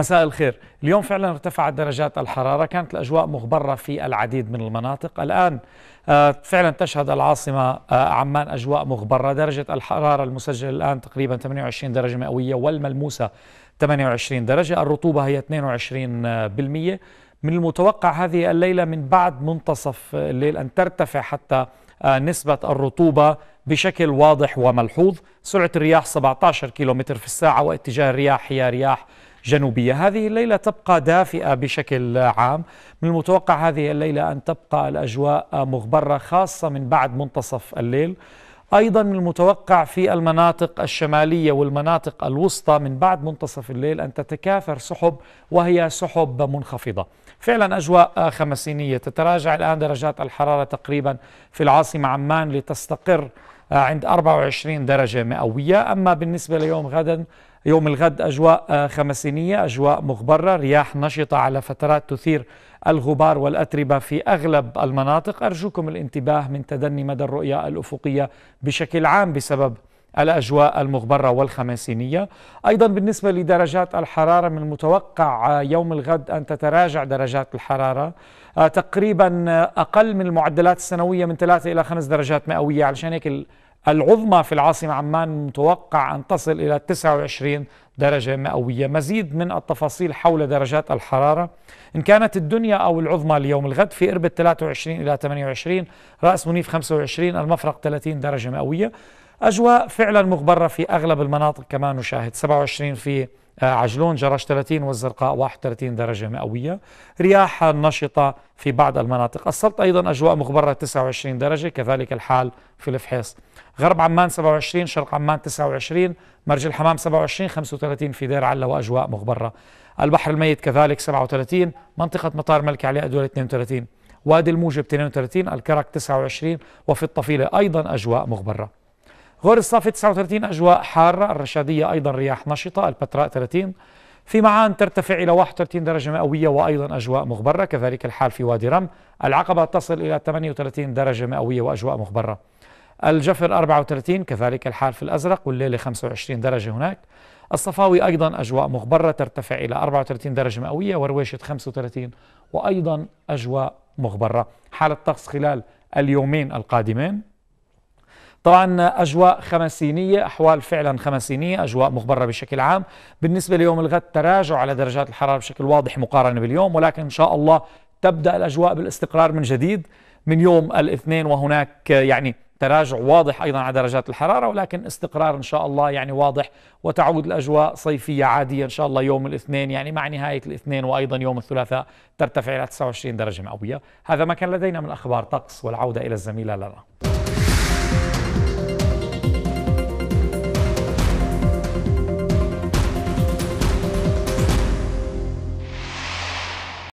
مساء الخير اليوم فعلا ارتفعت درجات الحرارة كانت الأجواء مغبرة في العديد من المناطق الآن آه، فعلا تشهد العاصمة آه، عمان أجواء مغبرة درجة الحرارة المسجلة الآن تقريبا 28 درجة مئوية والملموسة 28 درجة الرطوبة هي 22% آه، من المتوقع هذه الليلة من بعد منتصف الليل أن ترتفع حتى نسبة الرطوبة بشكل واضح وملحوظ سرعة الرياح 17 كيلومتر في الساعة واتجاه الرياح هي رياح جنوبية هذه الليلة تبقى دافئة بشكل عام من المتوقع هذه الليلة أن تبقى الأجواء مغبرة خاصة من بعد منتصف الليل أيضا من المتوقع في المناطق الشمالية والمناطق الوسطى من بعد منتصف الليل أن تتكاثر سحب وهي سحب منخفضة فعلا أجواء خمسينية تتراجع الآن درجات الحرارة تقريبا في العاصمة عمان لتستقر عند 24 درجة مئوية أما بالنسبة ليوم غدا يوم الغد أجواء آه، خمسينية أجواء مغبرة رياح نشطة على فترات تثير الغبار والأتربة في أغلب المناطق أرجوكم الانتباه من تدني مدى الرؤية الأفقية بشكل عام بسبب الأجواء المغبرة والخماسينية أيضا بالنسبة لدرجات الحرارة من المتوقع آه، يوم الغد أن تتراجع درجات الحرارة آه، تقريبا أقل من المعدلات السنوية من 3 إلى 5 درجات مئوية علشان هيك العظمى في العاصمة عمان متوقع أن تصل إلى 29 درجة مئوية مزيد من التفاصيل حول درجات الحرارة إن كانت الدنيا أو العظمى اليوم الغد في إربد 23 إلى 28 رأس منيف 25 المفرق 30 درجة مئوية أجواء فعلا مغبرة في أغلب المناطق كما نشاهد 27 في عجلون جرش 30 والزرقاء 31 درجة مئوية رياح نشطة في بعض المناطق السلط أيضا أجواء مغبرة 29 درجة كذلك الحال في الفحيص غرب عمان 27 شرق عمان 29 مرج الحمام 27 35 في دير علا وأجواء مغبرة البحر الميت كذلك 37 منطقة مطار ملك علي أدول 32 وادي الموجب 32 الكرك 29 وفي الطفيلة أيضا أجواء مغبرة غور الصافي 39 أجواء حارة الرشادية أيضا رياح نشطة البتراء 30 في معان ترتفع إلى 31 درجة مئوية وأيضا أجواء مغبرة كذلك الحال في وادي رم العقبة تصل إلى 38 درجة مئوية وأجواء مغبرة الجفر 34 كذلك الحال في الأزرق والليلة 25 درجة هناك الصفاوي أيضا أجواء مغبرة ترتفع إلى 34 درجة مئوية ورويشة 35 وأيضا أجواء مغبرة حال الطقس خلال اليومين القادمين طبعا أجواء خمسينية أحوال فعلا خمسينية أجواء مغبرة بشكل عام بالنسبة ليوم الغد تراجع على درجات الحرارة بشكل واضح مقارنة باليوم ولكن إن شاء الله تبدأ الأجواء بالاستقرار من جديد من يوم الاثنين وهناك يعني تراجع واضح أيضا على درجات الحرارة ولكن استقرار إن شاء الله يعني واضح وتعود الأجواء صيفية عادية إن شاء الله يوم الاثنين يعني مع نهاية الاثنين وأيضا يوم الثلاثاء ترتفع إلى 29 درجة مئوية هذا ما كان لدينا من أخبار طقس والعودة إلى الزميلة لنا